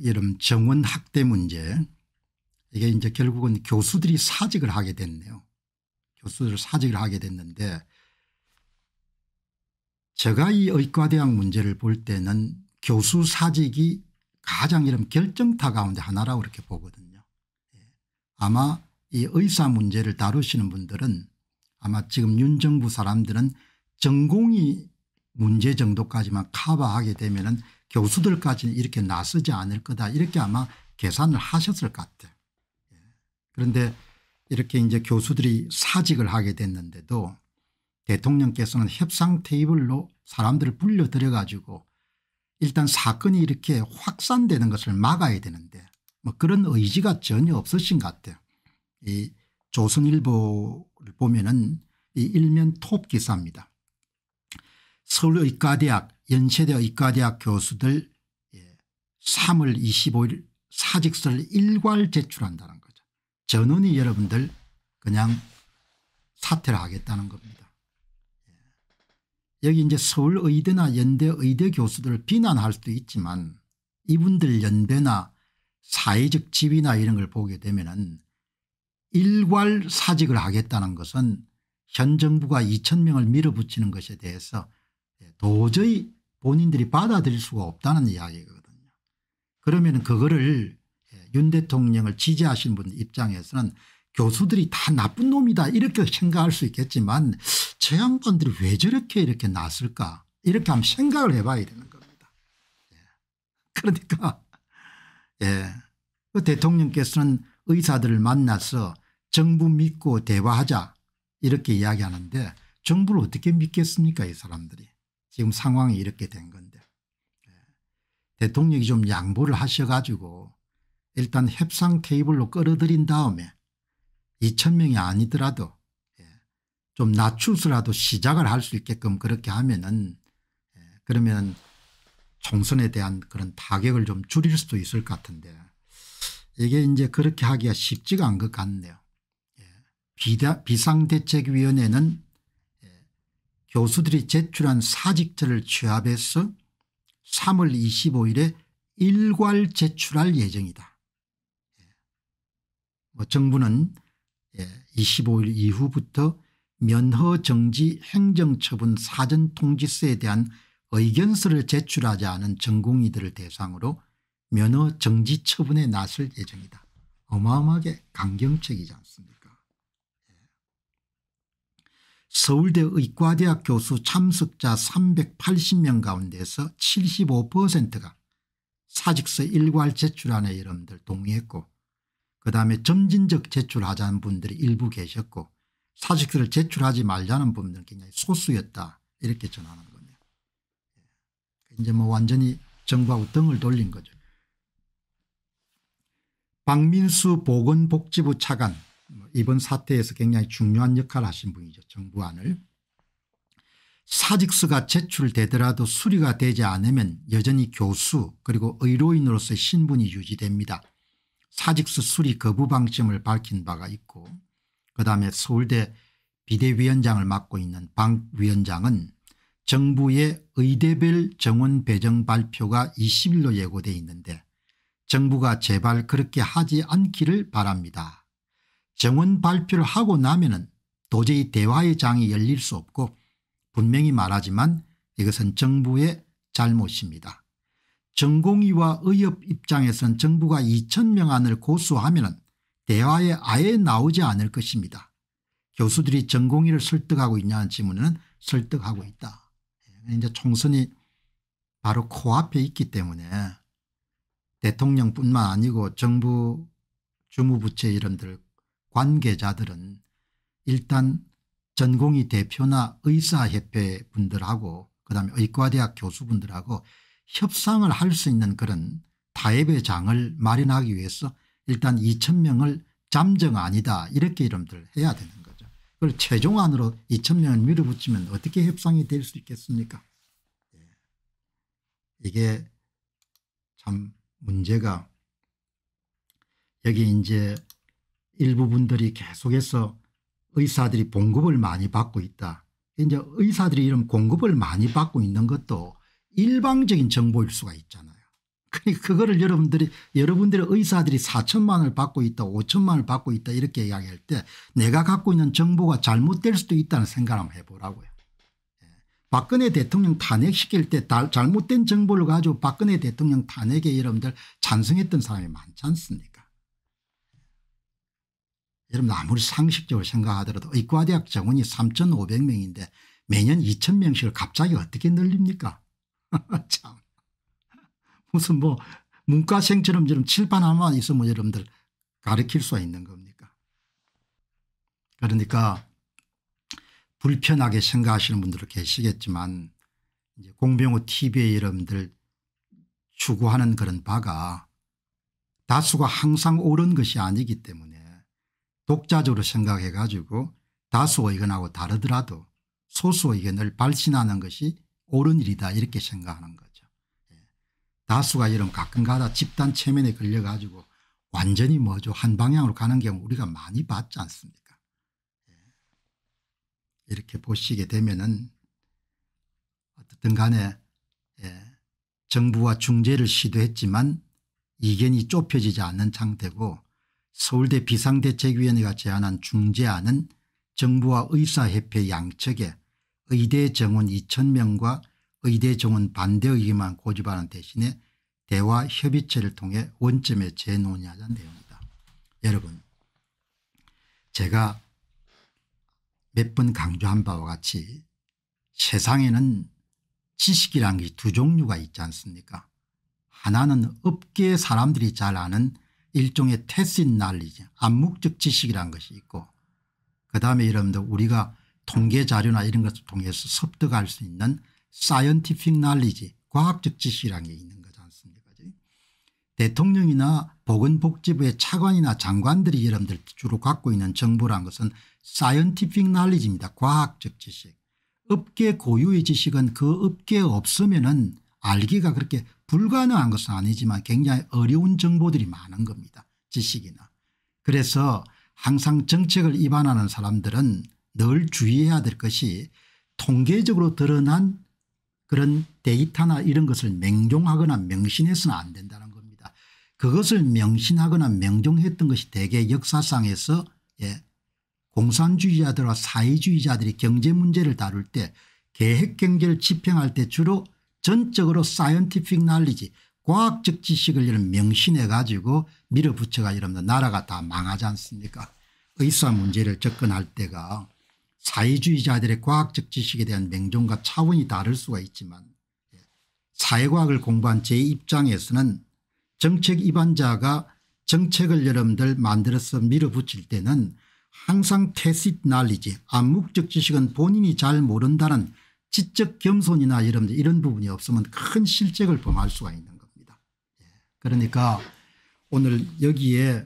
이름 정원 학대 문제 이게 이제 결국은 교수들이 사직을 하게 됐네요. 교수들 사직을 하게 됐는데 제가 이 의과대학 문제를 볼 때는 교수 사직이 가장 이런 결정타 가운데 하나라고 이렇게 보거든요. 예. 아마 이 의사 문제를 다루시는 분들은 아마 지금 윤 정부 사람들은 전공이 문제 정도까지만 커버하게 되면 은 교수들까지 이렇게 나서지 않을 거다 이렇게 아마 계산을 하셨을 것 같아요. 예. 그런데 이렇게 이제 교수들이 사직을 하게 됐는데도 대통령께서는 협상 테이블로 사람들을 불려들여 가지고 일단 사건이 이렇게 확산되는 것을 막아야 되는데 뭐 그런 의지가 전혀 없으신 것 같아요. 이 조선일보를 보면은 이 일면 톱 기사입니다. 서울의과대학 연세대의과대학 교수들 3월 예, 25일 사직서를 일괄 제출한다는 거죠. 전원이 여러분들 그냥 사퇴를 하겠다는 겁니다. 예. 여기 이제 서울의대나 연대 의대 교수들을 비난할 수도 있지만 이분들 연배나 사회적 지위나 이런 걸 보게 되면 은 일괄 사직을 하겠다는 것은 현 정부가 2천 명을 밀어붙이는 것에 대해서 예, 도저히 본인들이 받아들일 수가 없다는 이야기거든요. 그러면 그거를 예, 윤 대통령을 지지하신 분 입장에서는 교수들이 다 나쁜 놈이다 이렇게 생각할 수 있겠지만 저 양반들이 왜 저렇게 이렇게 났을까 이렇게 한번 생각을 해봐야 되는 겁니다. 예. 그러니까 예. 그 대통령께서는 의사들을 만나서 정부 믿고 대화하자 이렇게 이야기하는데 정부를 어떻게 믿겠습니까 이 사람들이. 지금 상황이 이렇게 된 건데 예. 대통령이 좀 양보를 하셔가지고 일단 협상 테이블로 끌어들인 다음에 2천명이 아니더라도 예, 좀 낮추서라도 시작을 할 수 있게끔 그렇게 하면은 예, 그러면 총선에 대한 그런 타격을 좀 줄일 수도 있을 것 같은데 이게 이제 그렇게 하기가 쉽지가 않것 같네요. 비상대책위원회는 교수들이 제출한 사직서를 취합해서 3월 25일에 일괄 제출할 예정이다. 예. 뭐 정부는 25일 예, 이후부터 면허 정지 행정처분 사전 통지서에 대한 의견서를 제출하지 않은 전공의들을 대상으로 면허 정지 처분에 나설 예정이다. 어마어마하게 강경책이지 않습니까 서울대 의과대학 교수 참석자 380명 가운데서 75%가 사직서 일괄 제출안에 여러분들 동의했고 그 다음에 점진적 제출하자는 분들이 일부 계셨고 사직서를 제출하지 말자는 분들은 굉장히 소수였다 이렇게 전하는 겁니다. 예. 이제 뭐 완전히 정부하고 등을 돌린 거죠. 박민수 보건복지부 차관 이번 사태에서 굉장히 중요한 역할을 하신 분이죠. 정부안을. 사직서가 제출되더라도 수리가 되지 않으면 여전히 교수 그리고 의료인으로서의 신분이 유지됩니다. 사직서 수리 거부 방침을 밝힌 바가 있고 그다음에 서울대 비대위원장을 맡고 있는 방 위원장은 정부의 의대별 정원 배정 발표가 20일로 예고돼 있는데 정부가 제발 그렇게 하지 않기를 바랍니다. 정원 발표를 하고 나면은 도저히 대화의 장이 열릴 수 없고 분명히 말하지만 이것은 정부의 잘못입니다. 전공의와 의협 입장에선 정부가 2천명 안을 고수하면 대화에 아예 나오지 않을 것입니다. 교수들이 전공의를 설득하고 있냐는 질문은 설득하고 있다. 예, 이제 총선이 바로 코앞에 있기 때문에 대통령뿐만 아니고 정부 주무부처 이름들 관계자들은 일단 전공의 대표나 의사협회 분들하고 그다음에 의과대학 교수분들하고 협상을 할 수 있는 그런 타협의 장을 마련하기 위해서 일단 2천 명을 잠정 아니다 이렇게 이름들 해야 되는 거죠. 그걸 최종안으로 2천 명을 밀어붙이면 어떻게 협상이 될 수 있겠습니까 예. 이게 참 문제가 여기 이제 일부분들이 계속해서 의사들이 봉급을 많이 받고 있다. 이제 의사들이 이런 공급을 많이 받고 있는 것도 일방적인 정보일 수가 있잖아요. 그러니까 그거를 여러분들이 여러분들의 의사들이 4천만 원을 받고 있다 5천만 원을 받고 있다 이렇게 이야기할 때 내가 갖고 있는 정보가 잘못될 수도 있다는 생각을 한번 해보라고요. 예. 박근혜 대통령 탄핵시킬 때 잘못된 정보를 가지고 박근혜 대통령 탄핵에 여러분들 찬성했던 사람이 많지 않습니까 여러분 아무리 상식적으로 생각하더라도 의과대학 정원이 3,500명인데 매년 2,000명씩을 갑자기 어떻게 늘립니까? 참 무슨 뭐 문과생처럼 저런 칠판 하나만 있으면 뭐 여러분들 가르칠 수 있는 겁니까? 그러니까 불편하게 생각하시는 분들도 계시겠지만 이제 공병호 tv의 여러분들 추구하는 그런 바가 다수가 항상 옳은 것이 아니기 때문에 독자적으로 생각해 가지고 다수 의견하고 다르더라도 소수 의견을 발신하는 것이 옳은 일이다 이렇게 생각하는 거죠. 예. 다수가 이런 가끔가다 집단 체면에 걸려 가지고 완전히 뭐죠 한 방향으로 가는 경우 우리가 많이 봤지 않습니까 예. 이렇게 보시게 되면은 어쨌든 간에 예. 정부와 중재를 시도했지만 이견이 좁혀지지 않는 상태고 서울대 비상대책위원회가 제안한 중재안은 정부와 의사협회 양측에 의대 정원 2천명과 의대 정원 반대 의견만 고집하는 대신에 대화 협의체를 통해 원점에 재논의하자는 내용입니다 여러분 제가 몇 번 강조한 바와 같이 세상에는 지식이란 게두 종류가 있지 않습니까 하나는 업계 사람들이 잘 아는 일종의 테스인 난리죠. 암묵적 지식이란 것이 있고 그다음에 여러분들 우리가 통계 자료나 이런 것을 통해서 습득할 수 있는 사이언티픽 난리지 과학적 지식이라는 게 있는 거지 않습니까 대통령이나 보건복지부의 차관이나 장관들이 여러분들 주로 갖고 있는 정보란 것은 사이언티픽 난리지입니다. 과학적 지식. 업계 고유의 지식은 그업계 없으면 은 알기가 그렇게 불가능한 것은 아니지만 굉장히 어려운 정보들이 많은 겁니다. 지식이나. 그래서 항상 정책을 입안하는 사람들은 늘 주의해야 될 것이 통계적으로 드러난 그런 데이터나 이런 것을 맹종하거나 명신해서는 안 된다는 겁니다. 그것을 명신하거나 명종했던 것이 대개 역사상에서 예, 공산주의자들과 사회주의자들이 경제 문제를 다룰 때 계획 경제를 집행할 때 주로 전적으로 사이언티픽 날리지 과학적 지식을 이런 명신해 가지고 밀어붙여가 여러분 뭐 나라가 다 망하지 않습니까 의사 문제를 접근할 때가 사회주의자들의 과학적 지식에 대한 맹종과 차원이 다를 수가 있지만 예, 사회과학을 공부한 제 입장에서는 정책 입안자가 정책을 여러분들 만들어서 밀어붙일 때는 항상 테스트 날리지 암묵적 지식은 본인이 잘 모른다는 지적 겸손이나 이런, 이런 부분이 없으면 큰 실책을 범할 수가 있는 겁니다. 예. 그러니까 오늘 여기에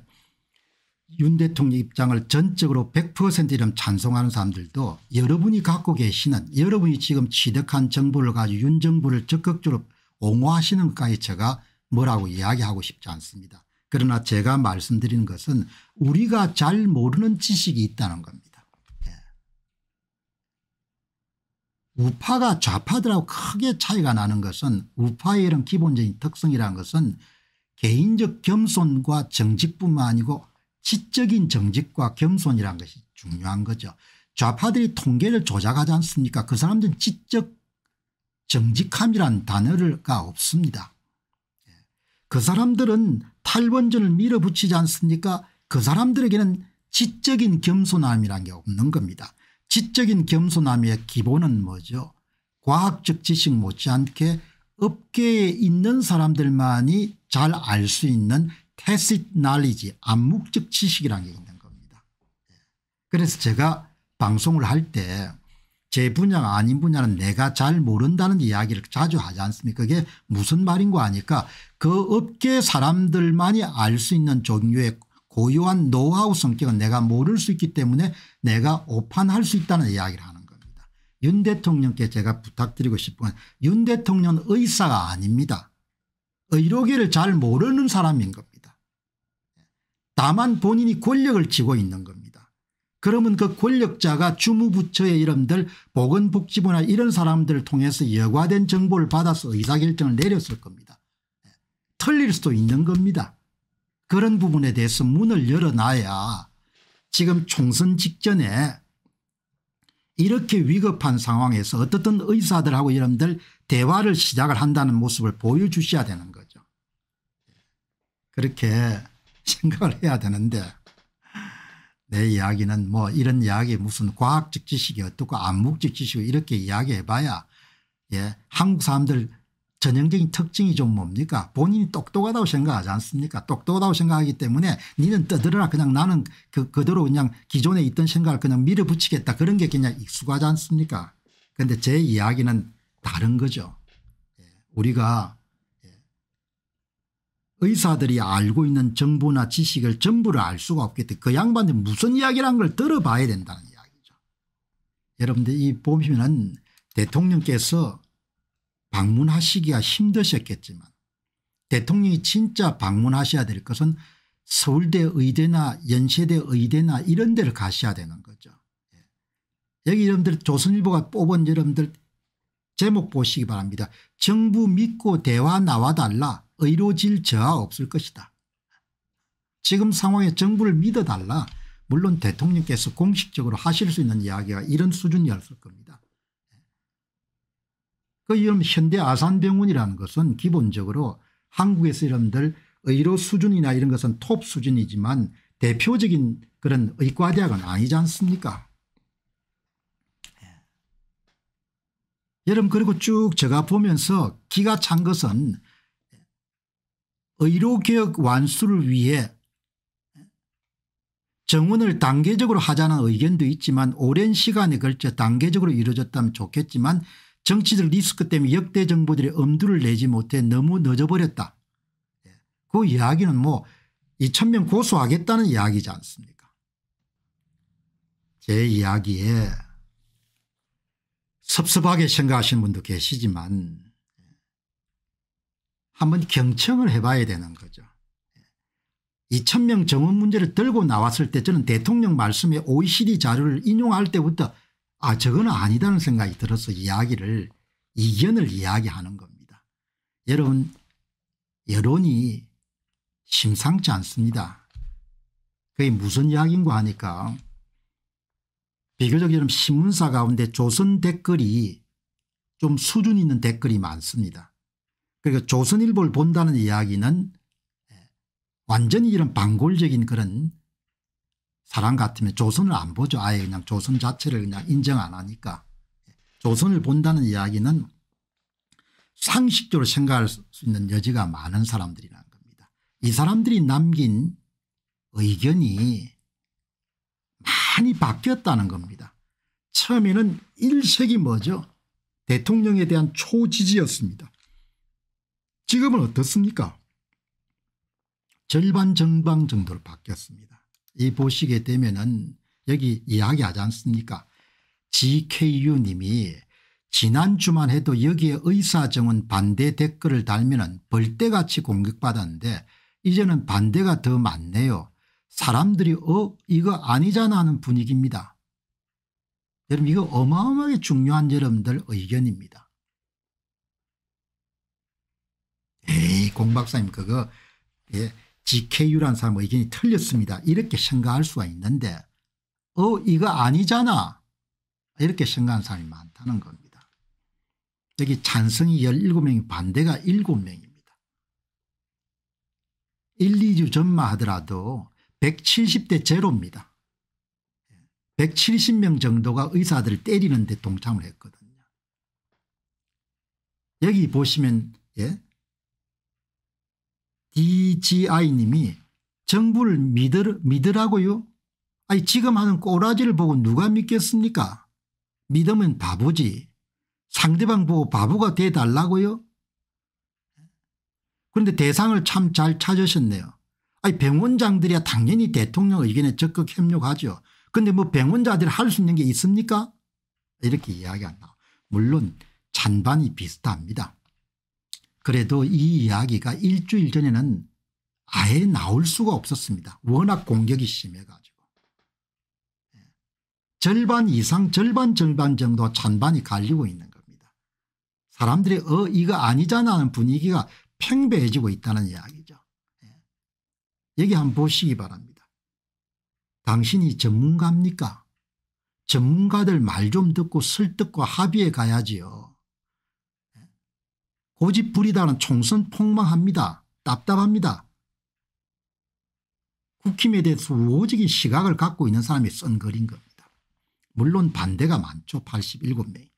윤 대통령 입장을 전적으로 100% 이름 찬성하는 사람들도 여러분이 갖고 계시는 여러분이 지금 취득한 정보를 가지고 윤 정부를 적극적으로 옹호하시는 것까지 제가 뭐라고 이야기하고 싶지 않습니다. 그러나 제가 말씀드리는 것은 우리가 잘 모르는 지식이 있다는 겁니다. 우파가 좌파들하고 크게 차이가 나는 것은 우파의 이런 기본적인 특성이라는 것은 개인적 겸손과 정직뿐만 아니고 지적인 정직과 겸손이라는 것이 중요한 거죠. 좌파들이 통계를 조작하지 않습니까 그 사람들은 지적 정직함이란 단어가 없습니다. 예. 그 사람들은 탈원전을 밀어붙이지 않습니까 그 사람들에게는 지적인 겸손함이란 게 없는 겁니다. 지적인 겸손함의 기본은 뭐죠 과학적 지식 못지않게 업계에 있는 사람들만이 잘 알 수 있는 테스트 날리지 암묵적 지식이라는 게 있는 겁니다. 예. 그래서 제가 방송을 할 때 제 분야가 아닌 분야는 내가 잘 모른다는 이야기를 자주 하지 않습니까 그게 무슨 말인 거 아니까 그 업계 사람들만이 알 수 있는 종류의 고유한 노하우 성격은 내가 모를 수 있기 때문에 내가 오판할 수 있다는 이야기를 하는 겁니다. 윤 대통령께 제가 부탁드리고 싶은 건 윤 대통령은 의사가 아닙니다. 의료계를 잘 모르는 사람인 겁니다. 다만 본인이 권력을 쥐고 있는 겁니다. 그러면 그 권력자가 주무부처의 이름들 보건복지부나 이런 사람들을 통해서 여과된 정보를 받아서 의사결정을 내렸을 겁니다. 네. 틀릴 수도 있는 겁니다. 그런 부분에 대해서 문을 열어놔야 지금 총선 직전에 이렇게 위급한 상황에서 어떻든 의사들하고 여러분들 대화를 시작을 한다는 모습을 보여주셔야 되는 거죠. 그렇게 생각을 해야 되는데 내 이야기는 뭐 이런 이야기 무슨 과학적 지식이 어떻고 암묵적 지식이 이렇게 이야기해봐야 예 한국 사람들 전형적인 특징이 좀 뭡니까 본인이 똑똑하다고 생각하지 않습니까 똑똑하다고 생각하기 때문에 니는 떠들어라 그냥 나는 그 그대로 그냥 기존에 있던 생각을 그냥 밀어붙이겠다 그런 게 그냥 익숙하지 않습니까 그런데 제 이야기는 다른 거죠 예, 우리가 예, 의사들이 알고 있는 정보나 지식을 전부를 알 수가 없기 때문에 그 양반들 무슨 이야기라는 걸 들어봐야 된다는 이야기죠 여러분들 이 보면은 시 대통령께서 방문하시기가 힘드셨겠지만 대통령이 진짜 방문하셔야 될 것은 서울대 의대나 연세대 의대나 이런 데를 가셔야 되는 거죠. 예. 여기 여러분들 조선일보가 뽑은 여러분들 제목 보시기 바랍니다. 정부 믿고 대화 나와달라 의료질 저하 없을 것이다. 지금 상황에 정부를 믿어달라 물론 대통령께서 공식적으로 하실 수 있는 이야기가 이런 수준이었을 겁니다. 그 이름 현대 아산병원이라는 것은 기본적으로 한국에서 여러분들 의료 수준이나 이런 것은 톱 수준이지만 대표적인 그런 의과대학은 아니지 않습니까 여러분 그리고 쭉 제가 보면서 기가 찬 것은 의료개혁 완수를 위해 정원을 단계적으로 하자는 의견도 있지만 오랜 시간에 걸쳐 단계적으로 이루어졌다면 좋겠지만 정치적 리스크 때문에 역대 정부들이 엄두를 내지 못해 너무 늦어버렸다. 예. 그 이야기는 뭐 2천명 고소하겠다는 이야기지 않습니까 제 이야기에 섭섭하게 생각하시는 분도 계시지만 한번 경청을 해봐야 되는 거죠. 2천명 예. 정원 문제를 들고 나왔을 때 저는 대통령 말씀에 OECD 자료를 인용할 때부터 아 저거는 아니다는 생각이 들어서 이야기를 이견을 이야기하는 겁니다. 여러분 여론이 심상치 않습니다. 그게 무슨 이야기인가 하니까 비교적 여러분 신문사 가운데 조선 댓글이 좀 수준 있는 댓글이 많습니다. 그러니 조선일보를 본다는 이야기는 예, 완전히 이런 반골적인 그런 사람 같으면 조선을 안 보죠. 아예 그냥 조선 자체를 그냥 인정 안 하니까. 조선을 본다는 이야기는 상식적으로 생각할 수 있는 여지가 많은 사람들이란 겁니다. 이 사람들이 남긴 의견이 많이 바뀌었다는 겁니다. 처음에는 일색이 뭐죠? 대통령에 대한 초지지였습니다. 지금은 어떻습니까? 절반 정방 정도로 바뀌었습니다. 이 보시게 되면은 여기 이야기하지 않습니까 gku 님이 지난주만 해도 여기에 의사정은 반대 댓글을 달면 은 벌떼같이 공격받았는데 이제는 반대가 더 많네요. 사람들이 어 이거 아니잖아 하는 분위기입니다. 여러분 이거 어마어마하게 중요한 여러분들 의견입니다. 에이 공 박사님 그거 예, g k u 란 사람 의견이 틀렸습니다. 이렇게 생각할 수가 있는데 어 이거 아니잖아 이렇게 생각하는 사람이 많다는 겁니다. 여기 찬성이 17명이 반대가 7명입니다. 1, 2주 전만 하더라도 170대 제로입니다. 170명 정도가 의사들을 때리는 데 동참을 했거든요. 여기 보시면 예? EGI님이 정부를 믿으, 믿으라고요? 아니 지금 하는 꼬라지를 보고 누가 믿겠습니까? 믿으면 바보지. 상대방 보고 바보가 돼달라고요? 그런데 대상을 참 잘 찾으셨네요. 아니 병원장들이야 당연히 대통령 의견에 적극 협력하죠. 근데 뭐 병원자들이 할 수 있는 게 있습니까? 이렇게 이야기한다. 물론 잔반이 비슷합니다. 그래도 이 이야기가 일주일 전에는 아예 나올 수가 없었습니다. 워낙 공격이 심해가지고. 예. 절반 이상 절반 절반 정도 찬반이 갈리고 있는 겁니다. 사람들이 어 이거 아니잖아 하는 분위기가 팽배해지고 있다는 이야기죠. 예. 여기 한번 보시기 바랍니다. 당신이 전문가입니까? 전문가들 말 좀 듣고 설득과 합의해 가야지요. 고집부리다는 총선 폭망합니다. 답답합니다. 국힘에 대해서 우호적인 시각을 갖고 있는 사람이 쓴 글인 겁니다. 물론 반대가 많죠. 87명.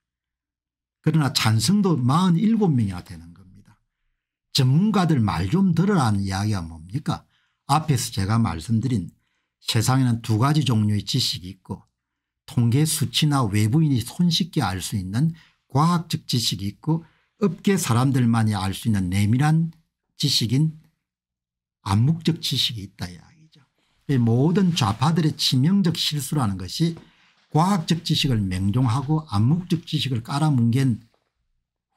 그러나 찬성도 47명이나 되는 겁니다. 전문가들 말 좀 들으라는 이야기가 뭡니까? 앞에서 제가 말씀드린 세상에는 두 가지 종류의 지식이 있고 통계 수치나 외부인이 손쉽게 알 수 있는 과학적 지식이 있고 업계 사람들만이 알 수 있는 내밀한 지식인 암묵적 지식이 있다 이야기죠. 모든 좌파들의 치명적 실수라는 것이 과학적 지식을 맹종하고 암묵적 지식을 깔아뭉갠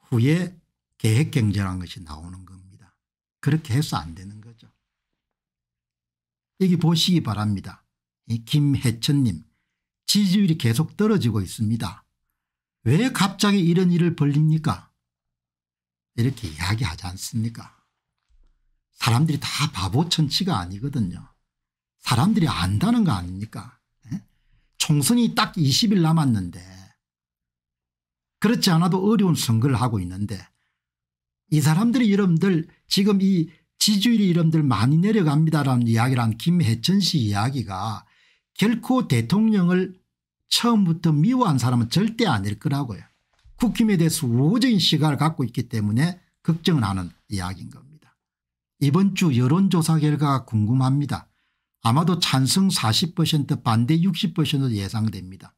후에 계획경제라는 것이 나오는 겁니다. 그렇게 해서 안 되는 거죠. 여기 보시기 바랍니다. 김혜천님 지지율이 계속 떨어지고 있습니다. 왜 갑자기 이런 일을 벌립니까 이렇게 이야기하지 않습니까 사람들이 다 바보천치가 아니거든요. 사람들이 안다는 거 아닙니까 에? 예? 총선이 딱 20일 남았는데 그렇지 않아도 어려운 선거를 하고 있는데 이 사람들이 여러분들 지금 이 지지율이 여러분들 많이 내려갑니다라는 이야기란 김혜천 씨 이야기가 결코 대통령을 처음부터 미워한 사람은 절대 아닐 거라고요. 국힘에 대해서 우호적인 시각을 갖고 있기 때문에 걱정을 하는 이야기인 겁니다. 이번 주 여론조사 결과가 궁금합니다. 아마도 찬성 40% 반대 60%로 예상됩니다.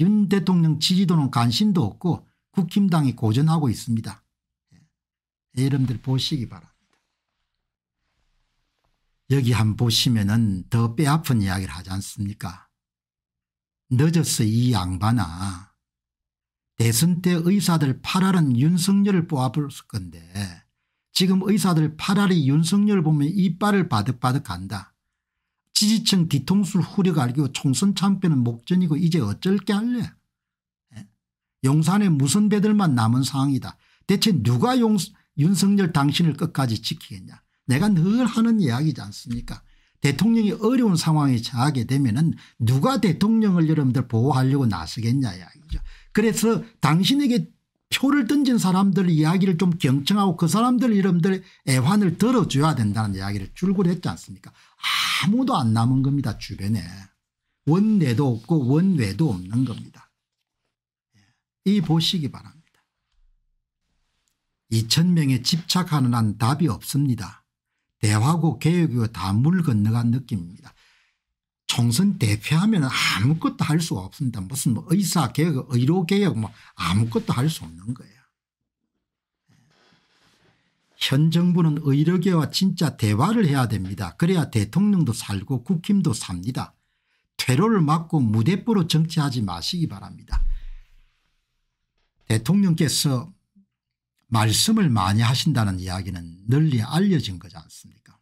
윤 대통령 지지도는 관심도 없고 국힘당이 고전하고 있습니다. 예, 여러분들 보시기 바랍니다. 여기 한 보시면 은더 뼈아픈 이야기를 하지 않습니까 늦었어 이 양반아 대선 때 의사들 8알은 윤석열을 뽑아볼 건데 지금 의사들 8알이 윤석열 을 보면 이빨을 바득바득 간다. 지지층 뒤통수를 후려갈기고 총선 참패는 목전이고 이제 어쩔 게 할래. 예? 용산에 무슨 배들만 남은 상황이다. 대체 누가 용, 윤석열 당신을 끝까지 지키겠냐. 내가 늘 하는 이야기지 않습니까. 대통령이 어려운 상황에 처하게 되면은 누가 대통령을 여러분들 보호하려고 나서겠냐 이야기죠. 그래서 당신에게 표를 던진 사람들 이야기를 좀 경청하고 그 사람들 이름들 애환을 들어줘야 된다는 이야기를 줄곧 했지 않습니까 아무도 안 남은 겁니다 주변에 원내도 없고 원외도 없는 겁니다 예. 이 보시기 바랍니다 2천명에 집착하는 한 답이 없습니다 대화고 개혁이고 다 물 건너간 느낌입니다. 총선 대표하면 아무것도 할 수 없습니다. 무슨 뭐 의사개혁, 의료개혁 뭐 아무것도 할 수 없는 거예요. 예. 현 정부는 의료계와 진짜 대화를 해야 됩니다. 그래야 대통령도 살고 국힘도 삽니다. 퇴로를 막고 무대뽀로 정치하지 마시기 바랍니다. 대통령께서 말씀을 많이 하신다는 이야기는 널리 알려진 거지 않습니까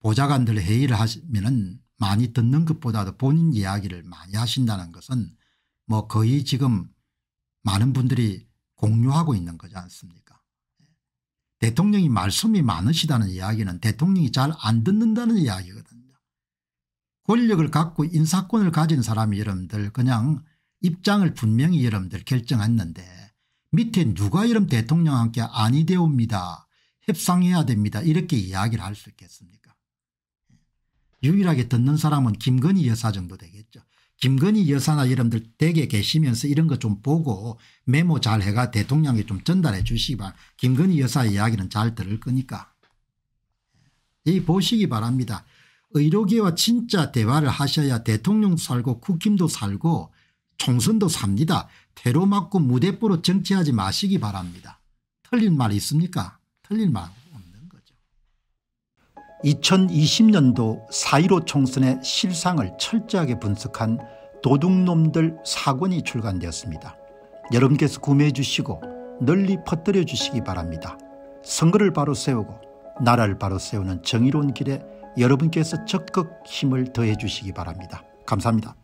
보좌관들 회의를 하면 많이 듣는 것보다도 본인 이야기를 많이 하신다는 것은 뭐 거의 지금 많은 분들이 공유하고 있는 거지 않습니까 대통령이 말씀이 많으시다는 이야기는 대통령이 잘 안 듣는다는 이야기거든요. 권력을 갖고 인사권을 가진 사람이 여러분들 그냥 입장을 분명히 여러분들 결정했는데 밑에 누가 이름 대통령한테 아니 되옵니다. 협상해야 됩니다. 이렇게 이야기를 할 수 있겠습니까 예. 유일하게 듣는 사람은 김건희 여사 정도 되겠죠. 김건희 여사나 여러분들 댁에 계시면서 이런 거 좀 보고 메모 잘 해가 대통령에 좀 전달해 주시기 바랍니다. 김건희 여사 이야기는 잘 들을 거니까. 예. 이 보시기 바랍니다. 의료계와 진짜 대화를 하셔야 대통령 살고 국힘도 살고 총선도 삽니다. 대로 맞고 무대뽀로 정치하지 마시기 바랍니다. 틀린 말 있습니까? 틀린 말 없는 거죠. 2020년도 4.15 총선의 실상을 철저하게 분석한 도둑놈들 사권이 출간되었습니다. 여러분께서 구매해 주시고 널리 퍼뜨려 주시기 바랍니다. 선거를 바로 세우고 나라를 바로 세우는 정의로운 길에 여러분께서 적극 힘을 더해 주시기 바랍니다. 감사합니다.